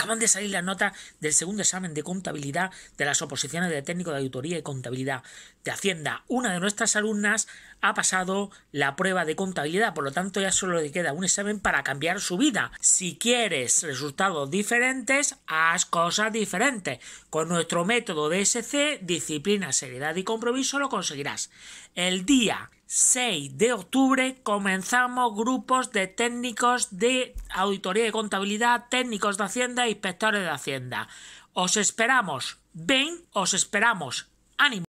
Acaban de salir las notas del segundo examen de contabilidad de las oposiciones de técnico de auditoría y contabilidad de Hacienda. Una de nuestras alumnas ha pasado la prueba de contabilidad, por lo tanto ya solo le queda un examen para cambiar su vida. Si quieres resultados diferentes, haz cosas diferentes. Con nuestro método DSC, disciplina, seriedad y compromiso lo conseguirás. El día 6 de octubre comenzamos grupos de técnicos de auditoría y contabilidad, técnicos de Hacienda e inspectores de Hacienda. Os esperamos. Ven, os esperamos. ¡Ánimo!